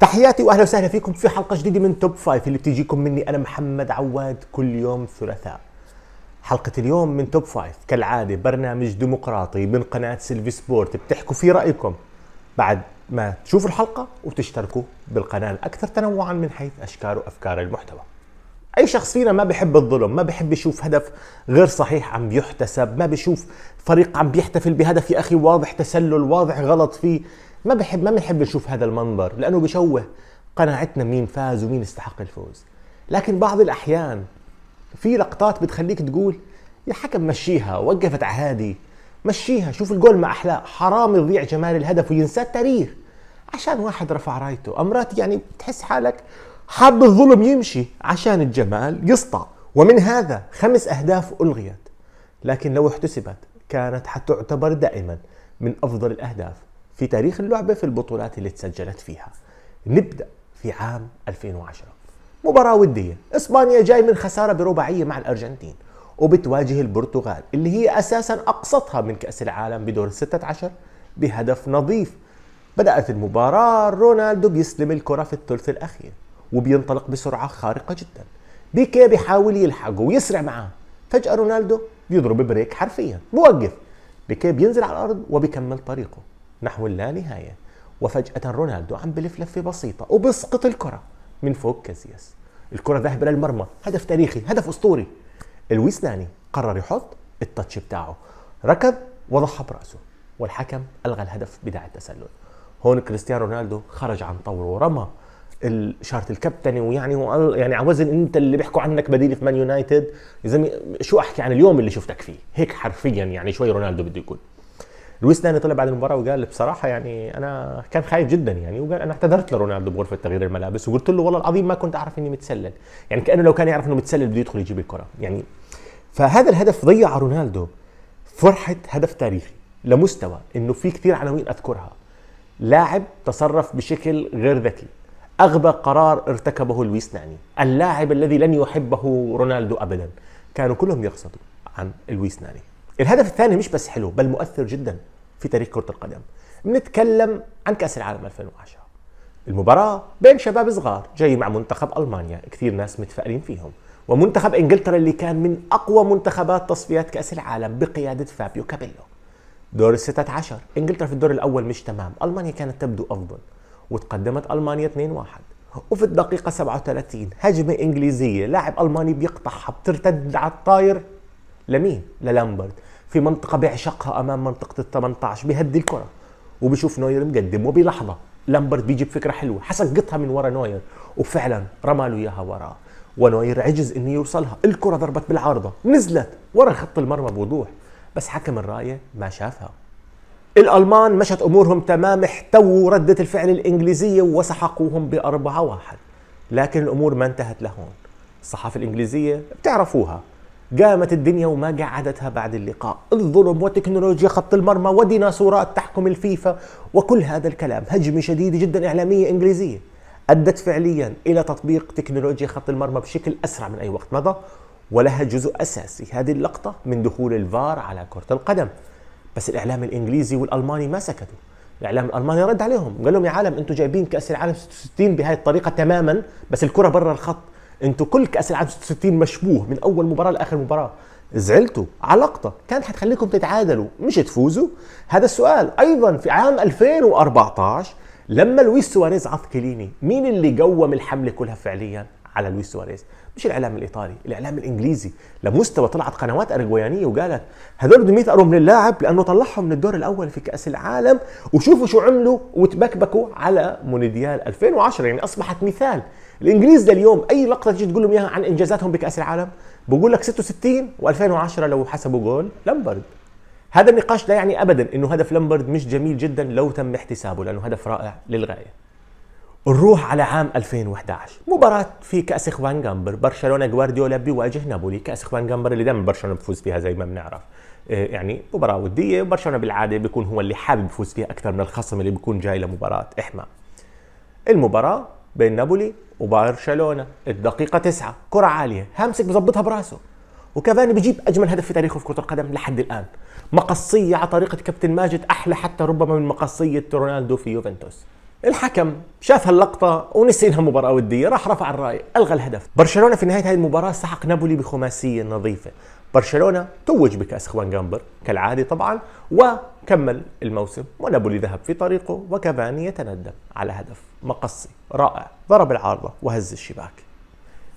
تحياتي واهلا وسهلا فيكم في حلقه جديده من توب فايف اللي بتجيكم مني انا محمد عواد كل يوم ثلاثاء. حلقة اليوم من توب فايف كالعادة برنامج ديمقراطي من قناة سيلفي سبورت بتحكوا فيه رأيكم بعد ما تشوفوا الحلقة وتشتركوا بالقناة الأكثر تنوعا من حيث أشكال وأفكار المحتوى. اي شخص فينا ما بحب الظلم ما بحب يشوف هدف غير صحيح عم يحتسب ما بشوف فريق عم بيحتفل بهدف يا اخي واضح تسلل واضح غلط فيه ما بحب ما بنحب نشوف هذا المنظر لانه بشوه قناعتنا مين فاز ومين استحق الفوز لكن بعض الاحيان في لقطات بتخليك تقول يا حكم مشيها وقفت عهادي مشيها شوف الجول ما احلاه حرام يضيع جمال الهدف وينساه التاريخ عشان واحد رفع رايته امرات يعني بتحس حالك حاب الظلم يمشي عشان الجمال يسطع ومن هذا خمس اهداف الغيت لكن لو احتسبت كانت حتعتبر دائما من افضل الاهداف في تاريخ اللعبة في البطولات اللي تسجلت فيها نبدأ في عام 2010 مباراة ودية إسبانيا جاي من خسارة برباعية مع الأرجنتين وبتواجه البرتغال اللي هي أساسا أقصتها من كأس العالم بدور 16 بهدف نظيف بدأت المباراة رونالدو بيسلم الكرة في الثلث الأخير وبينطلق بسرعة خارقة جدا بيكي بيحاول يلحقه ويسرع معاه فجأة رونالدو بيضرب بريك حرفيا بوقف بيكي بينزل على الأرض وبيكمل طريقه نحو اللانهاية وفجأة رونالدو عم بلف لفة بسيطة وبسقط الكرة من فوق كازياس الكرة ذاهبة للمرمى هدف تاريخي هدف أسطوري لويس قرر يحط التاتش بتاعه ركض وضحى برأسه والحكم ألغى الهدف بداعي التسلل هون كريستيانو رونالدو خرج عن طوره ورمى الشارة الكابتني ويعني هو يعني على وزن انت اللي بيحكوا عنك بديل في مان يونايتد يا زلمه شو احكي عن اليوم اللي شفتك فيه هيك حرفيا يعني شوي رونالدو بده يكون لويس ناني طلع بعد المباراه وقال بصراحه يعني انا كان خايف جدا يعني وقال انا اعتذرت لرونالدو بغرفه تغيير الملابس وقلت له والله العظيم ما كنت اعرف اني متسلل يعني كانه لو كان يعرف انه متسلل بده يدخل يجيب الكره يعني فهذا الهدف ضيع رونالدو فرحه هدف تاريخي لمستوى انه في كثير عناوين اذكرها لاعب تصرف بشكل غير ذكي اغبى قرار ارتكبه لويس ناني اللاعب الذي لن يحبه رونالدو ابدا كانوا كلهم يقصدوا عن لويس ناني الهدف الثاني مش بس حلو بل مؤثر جدا في تاريخ كرة القدم بنتكلم عن كأس العالم 2010 المباراة بين شباب صغار جاي مع منتخب ألمانيا كثير ناس متفائلين فيهم ومنتخب إنجلترا اللي كان من أقوى منتخبات تصفيات كأس العالم بقيادة فابيو كابيلو دور ال16 إنجلترا في الدور الأول مش تمام ألمانيا كانت تبدو أفضل وتقدمت ألمانيا 2-1 وفي الدقيقة 37 هجمة إنجليزية لاعب ألماني بيقطعها بترتد على الطاير لمين؟ للامبرد في منطقة بيعشقها أمام منطقة ال 18 بيهدي الكرة وبشوف نوير مقدم وبلحظة لامبرد بيجيب فكرة حلوة حسقطها من ورا نوير وفعلا رمى له إياها وراه ونوير عجز انه يوصلها الكرة ضربت بالعارضة نزلت ورا خط المرمى بوضوح بس حكم الراية ما شافها الألمان مشت أمورهم تمام احتووا ردة الفعل الإنجليزية وسحقوهم بأربعة واحد لكن الأمور ما انتهت لهون الصحافة الإنجليزية بتعرفوها قامت الدنيا وما قعدتها بعد اللقاء الظلم وتكنولوجيا خط المرمى وديناصورات تحكم الفيفا وكل هذا الكلام هجمة شديدة جدا إعلامية إنجليزية أدت فعليا إلى تطبيق تكنولوجيا خط المرمى بشكل أسرع من أي وقت مضى ولها جزء أساسي هذه اللقطة من دخول الفار على كرة القدم بس الإعلام الإنجليزي والألماني ما سكتوا الاعلام الالماني رد عليهم قال لهم يا عالم انتم جايبين كاس العالم 66 بهذه الطريقه تماما بس الكره برا الخط انتوا كل كاس العالم 66 مشبوه من اول مباراه لاخر مباراه زعلتوا على لقطه كانت حتخليكم تتعادلوا مش تفوزوا هذا السؤال ايضا في عام 2014 لما لويس سواريز عض كليني مين اللي قوم الحمله كلها فعليا على لويس سواريز مش الاعلام الايطالي الاعلام الانجليزي لمستوى طلعت قنوات ارجويانيه وقالت هذول بدهم يثأروا من اللاعب لانه طلعهم من الدور الاول في كاس العالم وشوفوا شو عملوا وتبكبكوا على مونديال 2010 يعني اصبحت مثال الانجليز لليوم اي لقطه تيجي تقول لهم اياها عن انجازاتهم بكاس العالم بقول لك 66 و2010 لو حسبوا جول لمبرد هذا النقاش لا يعني ابدا انه هدف لمبرد مش جميل جدا لو تم احتسابه لانه هدف رائع للغايه نروح على عام 2011 مباراة في كأس إخوان جمبر برشلونة جوارديولا بيواجه نابولي كأس إخوان جمبر اللي دائما برشلونة بفوز فيها زي ما بنعرف إيه، يعني مباراة ودية برشلونة بالعادة بيكون هو اللي حابب يفوز فيها أكثر من الخصم اللي بيكون جاي لمباراة إحماء المباراة بين نابولي وبرشلونة الدقيقة تسعة كرة عالية هامسك بظبطها براسه وكافاني بيجيب أجمل هدف في تاريخه في كرة القدم لحد الآن مقصية على طريقة كابتن ماجد أحلى حتى ربما من مقصية رونالدو في يوفنتوس الحكم شاف هاللقطة ونسي انها مباراة ودية راح رفع الراية الغى الهدف برشلونة في نهاية هذه المباراة سحق نابولي بخماسية نظيفة برشلونة توج بكأس خوان جامبر كالعادة طبعا وكمل الموسم ونابولي ذهب في طريقه وكافاني يتندم على هدف مقصي رائع ضرب العارضة وهز الشباك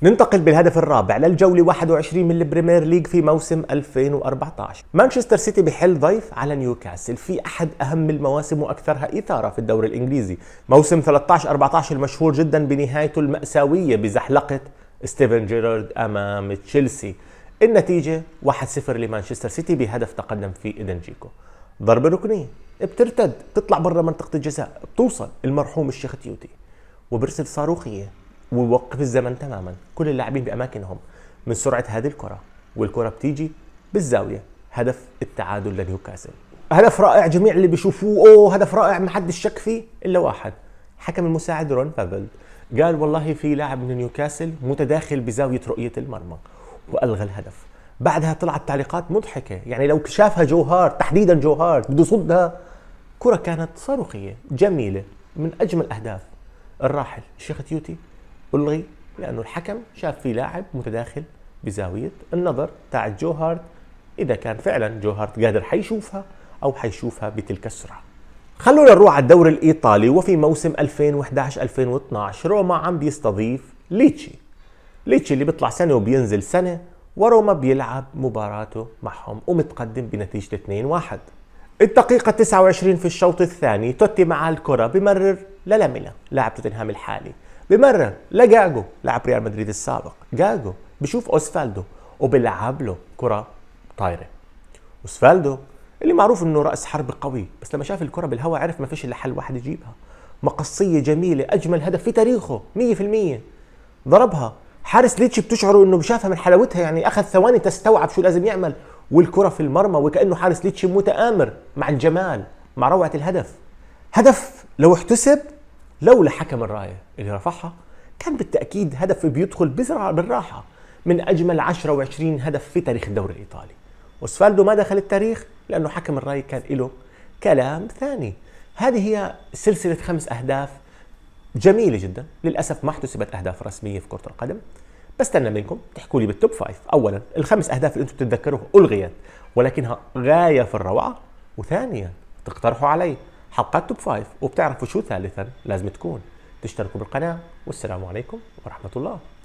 ننتقل بالهدف الرابع للجولة 21 من البريمير ليج في موسم 2014 مانشستر سيتي بحل ضيف على نيوكاسل في أحد أهم المواسم وأكثرها إثارة في الدوري الإنجليزي موسم 13-14 المشهور جدا بنهايته المأساوية بزحلقة ستيفن جيرارد أمام تشيلسي النتيجة 1-0 لمانشستر سيتي بهدف تقدم في إيدن جيكو ضربة ركنية بترتد بتطلع برا منطقة الجزاء بتوصل المرحوم الشيخ تيوتي وبرسل صاروخية ويوقف الزمن تماما كل اللاعبين باماكنهم من سرعه هذه الكره والكره بتيجي بالزاويه هدف التعادل لنيوكاسل هدف رائع جميع اللي بيشوفوه اوه هدف رائع ما حدش شك فيه الا واحد حكم المساعد رون بافل قال والله في لاعب من نيوكاسل متداخل بزاويه رؤيه المرمى والغى الهدف بعدها طلعت تعليقات مضحكه يعني لو شافها جوهار تحديدا جوهار بده يصدها كره كانت صاروخيه جميله من اجمل اهداف الراحل شيخ تيوتي ألغي لأنه الحكم شاف في لاعب متداخل بزاوية النظر تاعت جو هارت إذا كان فعلا جو هارت قادر حيشوفها أو حيشوفها بتلك السرعة خلونا نروح على الدوري الإيطالي وفي موسم 2011-2012 روما عم بيستضيف ليتشي ليتشي اللي بيطلع سنة وبينزل سنة وروما بيلعب مباراته معهم ومتقدم بنتيجة 2-1 الدقيقة 29 في الشوط الثاني توتي مع الكرة بمرر للاميلا لاعب توتنهام الحالي بمرن لجاجو لاعب ريال مدريد السابق جاجو بشوف اوسفالدو وبيلعب له كره طايره اوسفالدو اللي معروف انه راس حرب قوي بس لما شاف الكره بالهواء عرف ما فيش الا حل واحد يجيبها مقصيه جميله اجمل هدف في تاريخه 100% ضربها حارس ليتش بتشعره انه شافها من حلاوتها يعني اخذ ثواني تستوعب شو لازم يعمل والكره في المرمى وكانه حارس ليتش متآمر مع الجمال مع روعه الهدف هدف لو احتسب لولا حكم الرايه اللي رفعها كان بالتاكيد هدف بيدخل بسرعه بالراحه من اجمل 10 و20 هدف في تاريخ الدوري الايطالي وسفالدو ما دخل التاريخ لانه حكم الراي كان له كلام ثاني هذه هي سلسله خمس اهداف جميله جدا للاسف ما احتسبت اهداف رسميه في كره القدم بستنى منكم تحكوا لي بالتوب فايف اولا الخمس اهداف اللي انتم بتتذكروها الغيت ولكنها غايه في الروعه وثانيا تقترحوا علي حلقات توب فايف وبتعرفوا شو ثالثا لازم تكون تشتركوا بالقناة والسلام عليكم ورحمة الله